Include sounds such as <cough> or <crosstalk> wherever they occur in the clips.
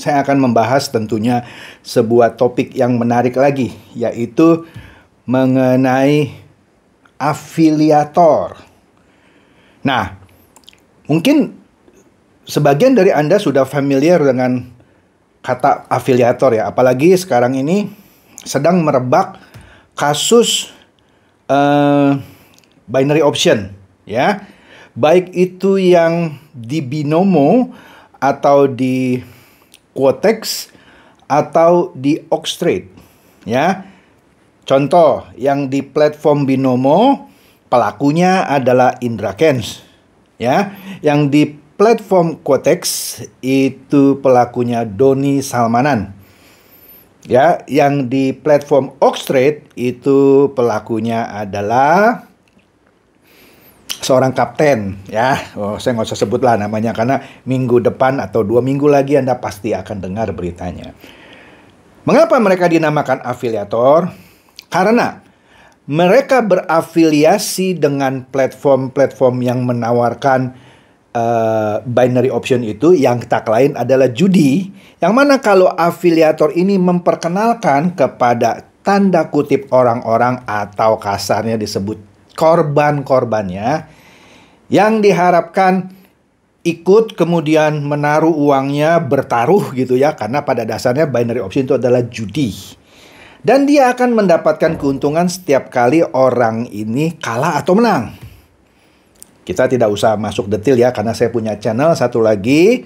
saya akan membahas tentunya sebuah topik yang menarik lagi, yaitu mengenai afiliator. Nah, mungkin sebagian dari Anda sudah familiar dengan kata afiliator ya, apalagi sekarang ini sedang merebak kasus uh, binary option ya. Baik itu yang di Binomo atau di Quotex atau di Oxtrade ya. Contoh yang di platform Binomo pelakunya adalah Indra Kens ya. Yang di platform Quotex itu pelakunya Doni Salmanan. Ya, yang di platform Oxtrade itu pelakunya adalah seorang kapten ya oh, saya nggak usah sebut lah namanya karena minggu depan atau dua minggu lagi anda pasti akan dengar beritanya mengapa mereka dinamakan afiliator karena mereka berafiliasi dengan platform-platform yang menawarkan uh, binary option itu yang tak lain adalah judi yang mana kalau afiliator ini memperkenalkan kepada tanda kutip orang-orang atau kasarnya disebut korban-korbannya yang diharapkan ikut kemudian menaruh uangnya bertaruh gitu ya karena pada dasarnya binary option itu adalah judi dan dia akan mendapatkan keuntungan setiap kali orang ini kalah atau menang kita tidak usah masuk detail ya karena saya punya channel satu lagi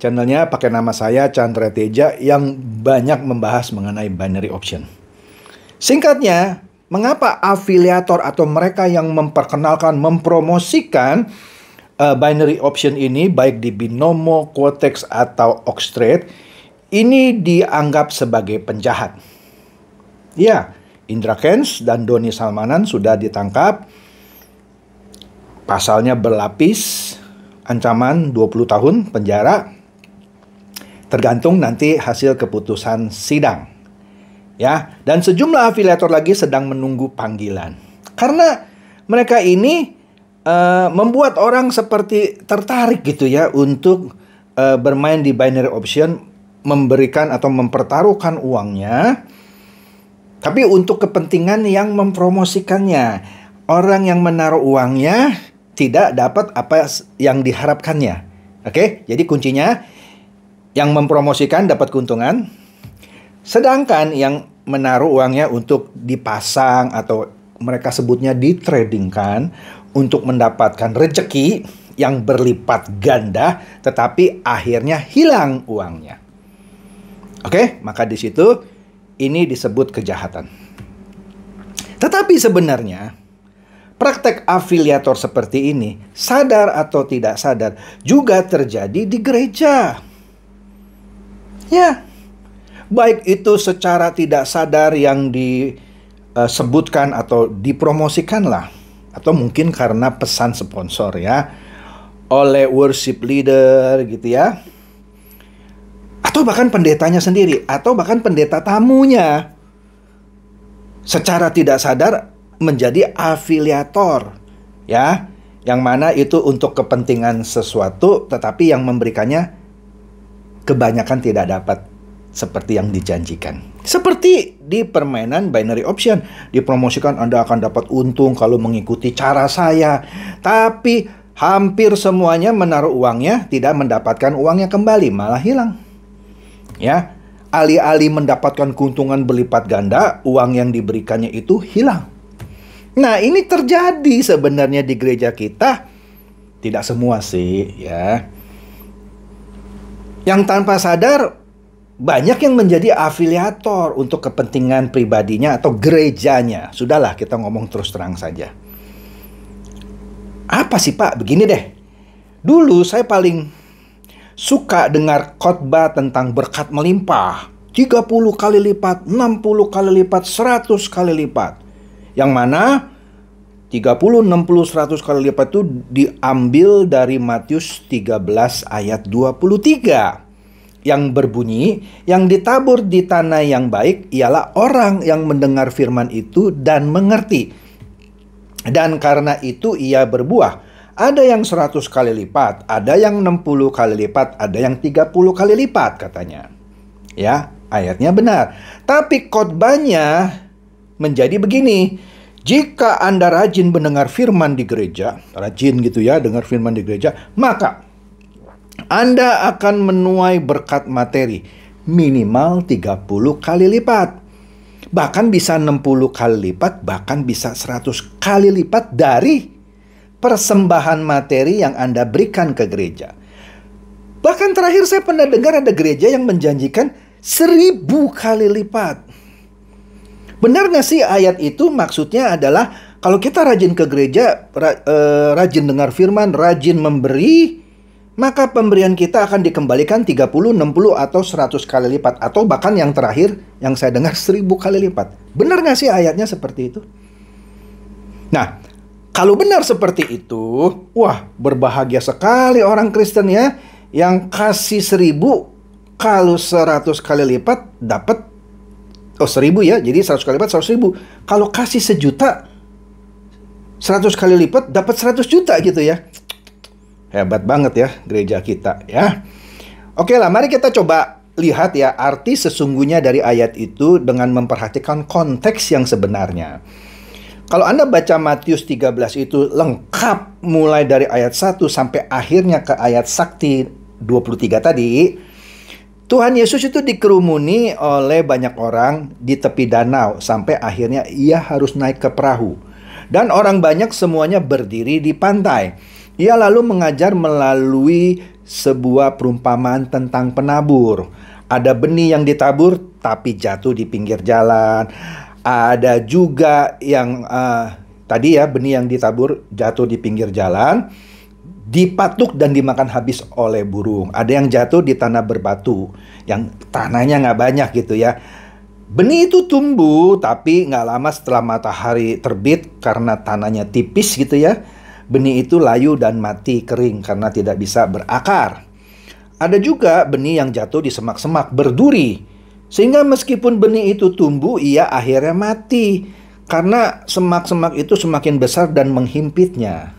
channelnya pakai nama saya Chandra Teja yang banyak membahas mengenai binary option singkatnya Mengapa afiliator atau mereka yang memperkenalkan, mempromosikan uh, binary option ini baik di Binomo, Quotex atau Oxtrade ini dianggap sebagai penjahat. Ya, Indra Kens dan Doni Salmanan sudah ditangkap. Pasalnya berlapis, ancaman 20 tahun penjara. Tergantung nanti hasil keputusan sidang ya. Dan sejumlah afiliator lagi sedang menunggu panggilan. Karena mereka ini uh, membuat orang seperti tertarik gitu ya untuk uh, bermain di binary option, memberikan atau mempertaruhkan uangnya tapi untuk kepentingan yang mempromosikannya. Orang yang menaruh uangnya tidak dapat apa yang diharapkannya. Oke, jadi kuncinya yang mempromosikan dapat keuntungan, Sedangkan yang menaruh uangnya untuk dipasang atau mereka sebutnya ditradingkan untuk mendapatkan rejeki yang berlipat ganda tetapi akhirnya hilang uangnya. Oke, maka di situ ini disebut kejahatan. Tetapi sebenarnya praktek afiliator seperti ini sadar atau tidak sadar juga terjadi di gereja. Ya, baik itu secara tidak sadar yang disebutkan eh, atau dipromosikan lah atau mungkin karena pesan sponsor ya oleh worship leader gitu ya atau bahkan pendetanya sendiri atau bahkan pendeta tamunya secara tidak sadar menjadi afiliator ya yang mana itu untuk kepentingan sesuatu tetapi yang memberikannya kebanyakan tidak dapat seperti yang dijanjikan. Seperti di permainan binary option, dipromosikan Anda akan dapat untung kalau mengikuti cara saya. Tapi hampir semuanya menaruh uangnya tidak mendapatkan uangnya kembali, malah hilang. Ya, alih-alih mendapatkan keuntungan berlipat ganda, uang yang diberikannya itu hilang. Nah, ini terjadi sebenarnya di gereja kita. Tidak semua sih, ya. Yang tanpa sadar banyak yang menjadi afiliator untuk kepentingan pribadinya atau gerejanya. Sudahlah, kita ngomong terus terang saja. Apa sih, Pak? Begini deh. Dulu saya paling suka dengar khotbah tentang berkat melimpah. 30 kali lipat, 60 kali lipat, 100 kali lipat. Yang mana 30, 60, 100 kali lipat itu diambil dari Matius 13 ayat 23 yang berbunyi, yang ditabur di tanah yang baik ialah orang yang mendengar firman itu dan mengerti. Dan karena itu ia berbuah. Ada yang seratus kali lipat, ada yang enam puluh kali lipat, ada yang tiga puluh kali lipat katanya. Ya, ayatnya benar. Tapi khotbahnya menjadi begini. Jika Anda rajin mendengar firman di gereja, rajin gitu ya, dengar firman di gereja, maka anda akan menuai berkat materi minimal 30 kali lipat. Bahkan bisa 60 kali lipat, bahkan bisa 100 kali lipat dari persembahan materi yang Anda berikan ke gereja. Bahkan terakhir saya pernah dengar ada gereja yang menjanjikan seribu kali lipat. Benar nggak sih ayat itu maksudnya adalah kalau kita rajin ke gereja, eh, rajin dengar firman, rajin memberi, maka pemberian kita akan dikembalikan 30, 60, atau 100 kali lipat. Atau bahkan yang terakhir, yang saya dengar 1000 <laughs> kali lipat. Benar nggak sih ayatnya seperti itu? Nah, kalau benar seperti itu, wah berbahagia sekali orang Kristen ya. Yang kasih 1000, kalau 100 kali lipat dapat, oh 1000 ya, jadi 100 kali lipat 100 ribu. Kalau kasih sejuta, 100 kali lipat dapat 100 juta gitu ya. Hebat banget ya gereja kita ya. Oke lah, mari kita coba lihat ya arti sesungguhnya dari ayat itu dengan memperhatikan konteks yang sebenarnya. Kalau Anda baca Matius 13 itu lengkap mulai dari ayat 1 sampai akhirnya ke ayat sakti 23 tadi, Tuhan Yesus itu dikerumuni oleh banyak orang di tepi danau sampai akhirnya ia harus naik ke perahu. Dan orang banyak semuanya berdiri di pantai. Ia lalu mengajar melalui sebuah perumpamaan tentang penabur. Ada benih yang ditabur tapi jatuh di pinggir jalan. Ada juga yang uh, tadi ya benih yang ditabur jatuh di pinggir jalan, dipatuk dan dimakan habis oleh burung. Ada yang jatuh di tanah berbatu, yang tanahnya nggak banyak gitu ya. Benih itu tumbuh tapi nggak lama setelah matahari terbit karena tanahnya tipis gitu ya Benih itu layu dan mati kering karena tidak bisa berakar. Ada juga benih yang jatuh di semak-semak berduri. Sehingga meskipun benih itu tumbuh, ia akhirnya mati. Karena semak-semak itu semakin besar dan menghimpitnya.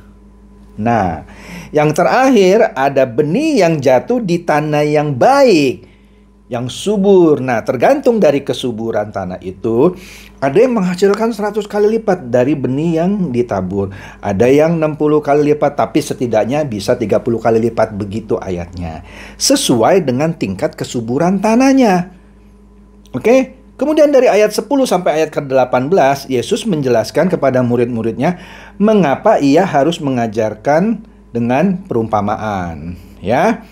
Nah, yang terakhir ada benih yang jatuh di tanah yang baik yang subur. Nah, tergantung dari kesuburan tanah itu, ada yang menghasilkan 100 kali lipat dari benih yang ditabur. Ada yang 60 kali lipat, tapi setidaknya bisa 30 kali lipat begitu ayatnya. Sesuai dengan tingkat kesuburan tanahnya. Oke? Kemudian dari ayat 10 sampai ayat ke-18, Yesus menjelaskan kepada murid-muridnya mengapa ia harus mengajarkan dengan perumpamaan, ya.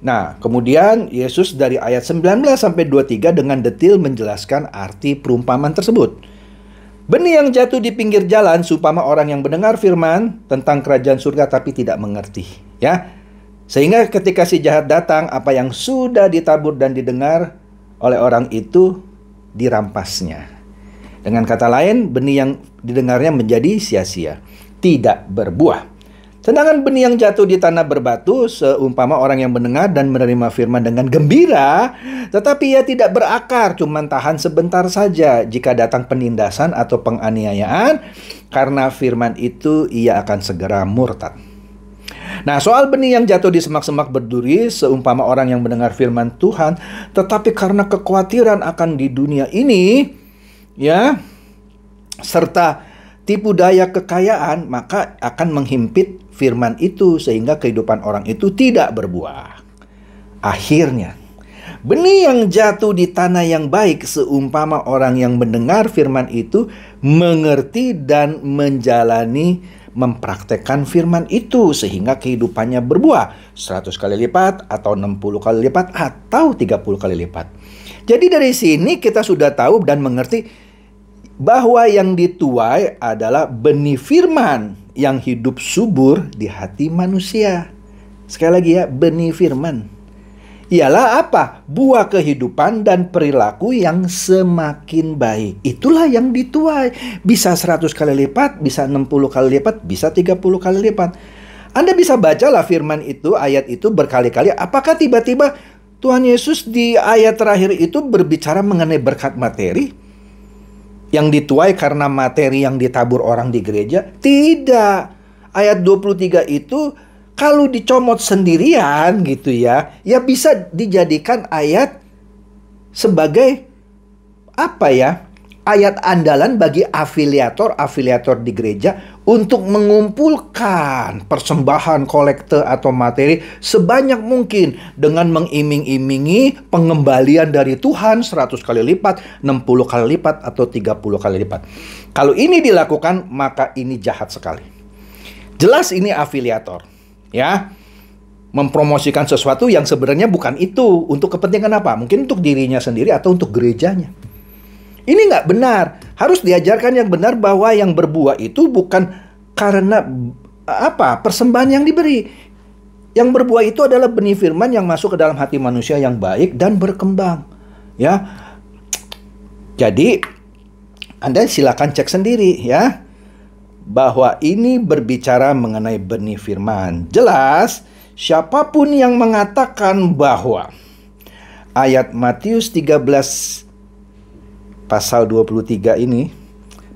Nah, kemudian Yesus dari ayat 19 sampai 23 dengan detil menjelaskan arti perumpamaan tersebut. Benih yang jatuh di pinggir jalan supama orang yang mendengar firman tentang kerajaan surga tapi tidak mengerti, ya. Sehingga ketika si jahat datang, apa yang sudah ditabur dan didengar oleh orang itu dirampasnya. Dengan kata lain, benih yang didengarnya menjadi sia-sia, tidak berbuah. Tendangan benih yang jatuh di tanah berbatu seumpama orang yang mendengar dan menerima firman dengan gembira, tetapi ia tidak berakar, cuma tahan sebentar saja. Jika datang penindasan atau penganiayaan, karena firman itu ia akan segera murtad. Nah, soal benih yang jatuh di semak-semak berduri seumpama orang yang mendengar firman Tuhan, tetapi karena kekhawatiran akan di dunia ini, ya, serta tipu daya kekayaan, maka akan menghimpit firman itu sehingga kehidupan orang itu tidak berbuah. Akhirnya, benih yang jatuh di tanah yang baik seumpama orang yang mendengar firman itu mengerti dan menjalani mempraktekkan firman itu sehingga kehidupannya berbuah 100 kali lipat atau 60 kali lipat atau 30 kali lipat. Jadi dari sini kita sudah tahu dan mengerti bahwa yang dituai adalah benih firman yang hidup subur di hati manusia. Sekali lagi ya, benih firman ialah apa? Buah kehidupan dan perilaku yang semakin baik. Itulah yang dituai. Bisa 100 kali lipat, bisa 60 kali lipat, bisa 30 kali lipat. Anda bisa bacalah firman itu, ayat itu berkali-kali. Apakah tiba-tiba Tuhan Yesus di ayat terakhir itu berbicara mengenai berkat materi? yang dituai karena materi yang ditabur orang di gereja? Tidak. Ayat 23 itu kalau dicomot sendirian gitu ya, ya bisa dijadikan ayat sebagai apa ya? Ayat andalan bagi afiliator, afiliator di gereja untuk mengumpulkan persembahan kolekte atau materi sebanyak mungkin dengan mengiming-imingi pengembalian dari Tuhan 100 kali lipat, 60 kali lipat atau 30 kali lipat. Kalau ini dilakukan maka ini jahat sekali. Jelas ini afiliator, ya mempromosikan sesuatu yang sebenarnya bukan itu untuk kepentingan apa? Mungkin untuk dirinya sendiri atau untuk gerejanya. Ini nggak benar. Harus diajarkan yang benar bahwa yang berbuah itu bukan karena apa persembahan yang diberi. Yang berbuah itu adalah benih firman yang masuk ke dalam hati manusia yang baik dan berkembang. Ya. Jadi Anda silakan cek sendiri ya bahwa ini berbicara mengenai benih firman. Jelas, siapapun yang mengatakan bahwa ayat Matius 13 pasal 23 ini,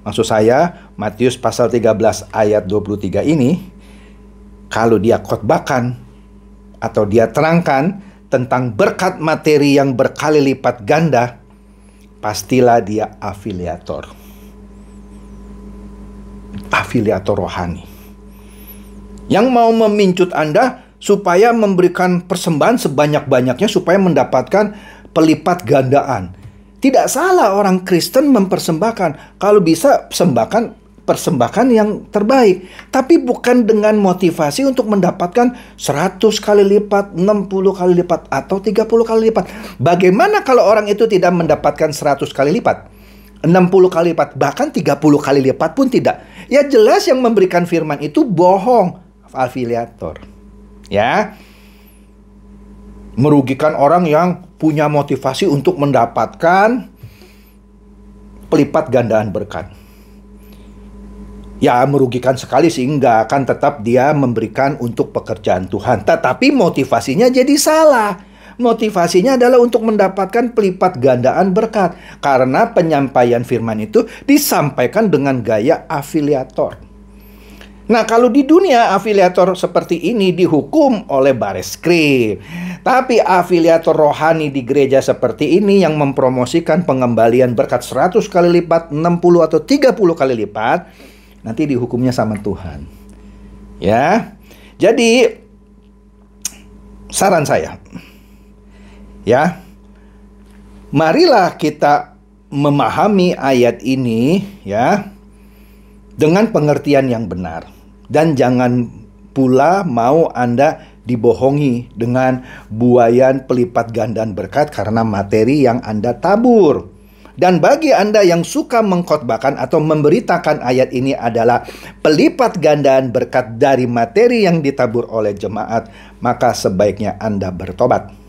maksud saya Matius pasal 13 ayat 23 ini, kalau dia khotbahkan atau dia terangkan tentang berkat materi yang berkali lipat ganda, pastilah dia afiliator. Afiliator rohani. Yang mau memincut Anda supaya memberikan persembahan sebanyak-banyaknya supaya mendapatkan pelipat gandaan. Tidak salah orang Kristen mempersembahkan. Kalau bisa sembahkan persembahkan yang terbaik, tapi bukan dengan motivasi untuk mendapatkan 100 kali lipat, 60 kali lipat, atau 30 kali lipat. Bagaimana kalau orang itu tidak mendapatkan 100 kali lipat? 60 kali lipat, bahkan 30 kali lipat pun tidak. Ya jelas yang memberikan firman itu bohong. Afiliator. Ya. Merugikan orang yang punya motivasi untuk mendapatkan pelipat gandaan berkat. Ya merugikan sekali sehingga akan tetap dia memberikan untuk pekerjaan Tuhan. Tetapi motivasinya jadi salah. Motivasinya adalah untuk mendapatkan pelipat gandaan berkat. Karena penyampaian firman itu disampaikan dengan gaya afiliator Nah, kalau di dunia afiliator seperti ini dihukum oleh baris krim. Tapi afiliator rohani di gereja seperti ini yang mempromosikan pengembalian berkat 100 kali lipat, 60 atau 30 kali lipat, nanti dihukumnya sama Tuhan. Ya. Jadi saran saya ya, marilah kita memahami ayat ini ya dengan pengertian yang benar. Dan jangan pula mau Anda dibohongi dengan buayan pelipat gandaan berkat karena materi yang Anda tabur. Dan bagi Anda yang suka mengkhotbahkan atau memberitakan ayat ini adalah pelipat gandaan berkat dari materi yang ditabur oleh jemaat, maka sebaiknya Anda bertobat.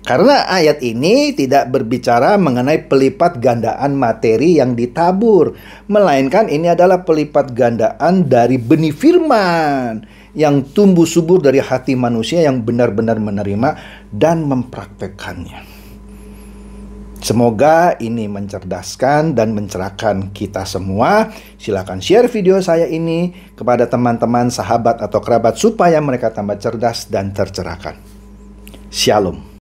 Karena ayat ini tidak berbicara mengenai pelipat gandaan materi yang ditabur, melainkan ini adalah pelipat gandaan dari benih firman yang tumbuh subur dari hati manusia yang benar-benar menerima dan mempraktekkannya. Semoga ini mencerdaskan dan mencerahkan kita semua. Silakan share video saya ini kepada teman-teman, sahabat, atau kerabat supaya mereka tambah cerdas dan tercerahkan. Shalom.